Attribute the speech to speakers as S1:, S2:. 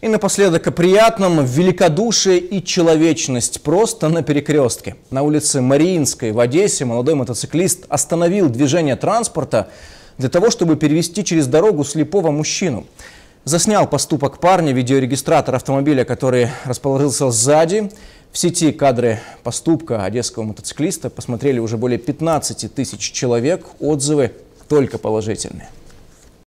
S1: И напоследок о приятном – великодушие и человечность просто на перекрестке. На улице Мариинской в Одессе молодой мотоциклист остановил движение транспорта для того, чтобы перевести через дорогу слепого мужчину. Заснял поступок парня видеорегистратор автомобиля, который расположился сзади. В сети кадры поступка одесского мотоциклиста посмотрели уже более 15 тысяч человек. Отзывы только положительные.